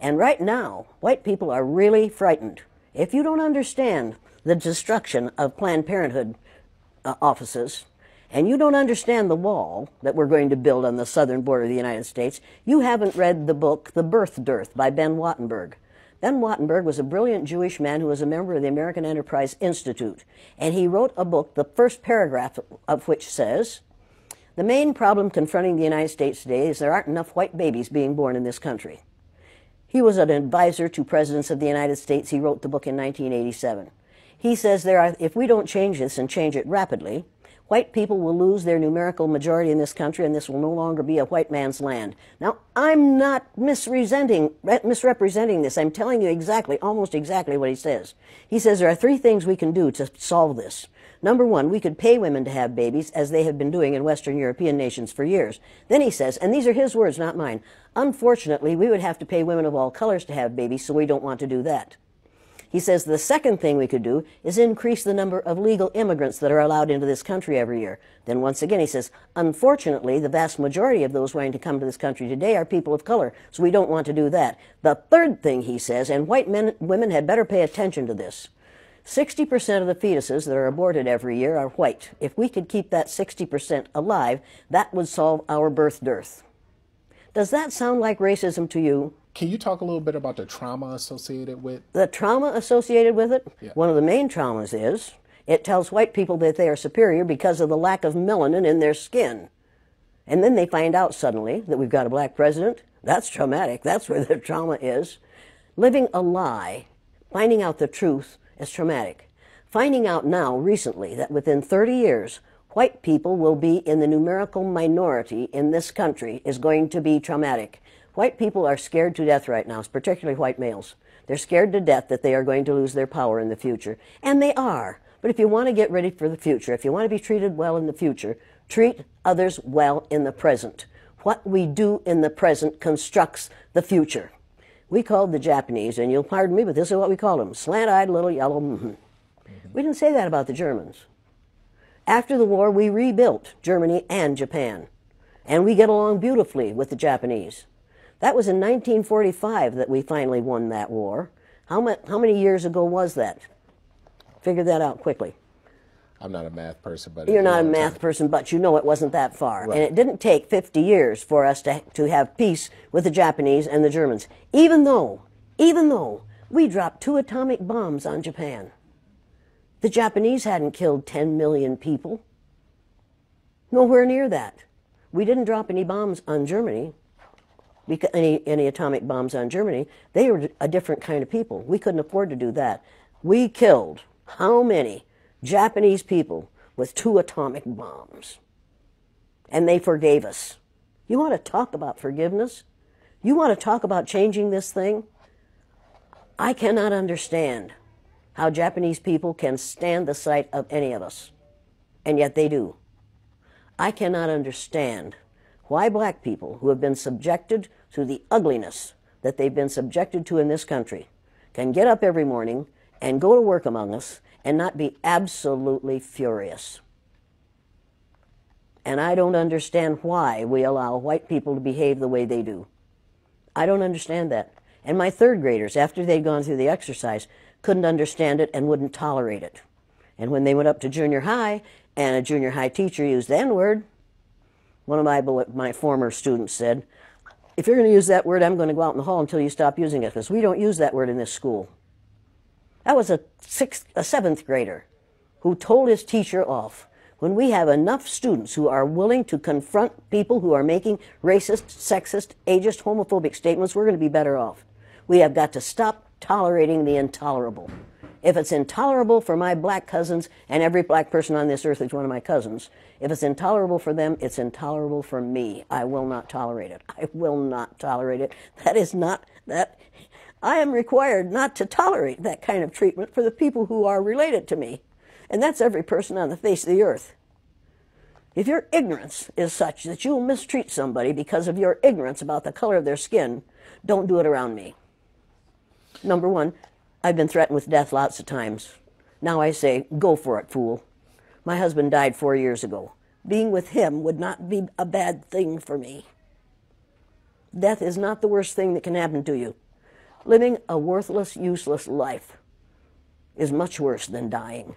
And right now, white people are really frightened. If you don't understand the destruction of Planned Parenthood uh, offices, and you don't understand the wall that we're going to build on the southern border of the United States, you haven't read the book The Birth Dearth by Ben Wattenberg. Ben Wattenberg was a brilliant Jewish man who was a member of the American Enterprise Institute, and he wrote a book, the first paragraph of which says, The main problem confronting the United States today is there aren't enough white babies being born in this country. He was an advisor to presidents of the United States. He wrote the book in 1987. He says there are, if we don't change this and change it rapidly, White people will lose their numerical majority in this country, and this will no longer be a white man's land. Now, I'm not misrepresenting this. I'm telling you exactly, almost exactly what he says. He says there are three things we can do to solve this. Number one, we could pay women to have babies, as they have been doing in Western European nations for years. Then he says, and these are his words, not mine, unfortunately, we would have to pay women of all colors to have babies, so we don't want to do that. He says the second thing we could do is increase the number of legal immigrants that are allowed into this country every year. Then once again, he says, unfortunately, the vast majority of those wanting to come to this country today are people of color, so we don't want to do that. The third thing he says, and white men, women had better pay attention to this. 60% of the fetuses that are aborted every year are white. If we could keep that 60% alive, that would solve our birth dearth. Does that sound like racism to you? Can you talk a little bit about the trauma associated with the trauma associated with it? Yeah. One of the main traumas is it tells white people that they are superior because of the lack of melanin in their skin. And then they find out suddenly that we've got a black president. That's traumatic. That's where the trauma is. Living a lie, finding out the truth is traumatic. Finding out now, recently, that within 30 years, white people will be in the numerical minority in this country is going to be traumatic. White people are scared to death right now, particularly white males. They're scared to death that they are going to lose their power in the future. And they are. But if you want to get ready for the future, if you want to be treated well in the future, treat others well in the present. What we do in the present constructs the future. We called the Japanese, and you'll pardon me, but this is what we called them slant eyed little yellow. Mm -hmm. We didn't say that about the Germans. After the war, we rebuilt Germany and Japan, and we get along beautifully with the Japanese. That was in 1945 that we finally won that war. How, ma- how many years ago was that? Figure that out quickly. I'm not a math person, but you're not a math time. person, but you know it wasn't that far, right. and it didn't take 50 years for us to to have peace with the Japanese and the Germans. Even though, even though we dropped two atomic bombs on Japan, the Japanese hadn't killed 10 million people. Nowhere near that. We didn't drop any bombs on Germany any, any atomic bombs on Germany. They were a different kind of people. We couldn't afford to do that. We killed how many Japanese people with two atomic bombs? And they forgave us. You want to talk about forgiveness? You want to talk about changing this thing? I cannot understand how Japanese people can stand the sight of any of us, and yet they do. I cannot understand why black people who have been subjected to the ugliness that they've been subjected to in this country can get up every morning and go to work among us and not be absolutely furious. And I don't understand why we allow white people to behave the way they do. I don't understand that. And my third graders, after they'd gone through the exercise, couldn't understand it and wouldn't tolerate it. And when they went up to junior high and a junior high teacher used the N word, one of my, my former students said, if you're going to use that word, I'm going to go out in the hall until you stop using it because we don't use that word in this school. That was a sixth, a seventh grader who told his teacher off. When we have enough students who are willing to confront people who are making racist, sexist, ageist, homophobic statements, we're going to be better off. We have got to stop tolerating the intolerable. If it's intolerable for my black cousins, and every black person on this earth is one of my cousins, if it's intolerable for them, it's intolerable for me. I will not tolerate it. I will not tolerate it. That is not, that, I am required not to tolerate that kind of treatment for the people who are related to me. And that's every person on the face of the earth. If your ignorance is such that you'll mistreat somebody because of your ignorance about the color of their skin, don't do it around me. Number one. I've been threatened with death lots of times. Now I say, go for it, fool. My husband died four years ago. Being with him would not be a bad thing for me. Death is not the worst thing that can happen to you. Living a worthless, useless life is much worse than dying.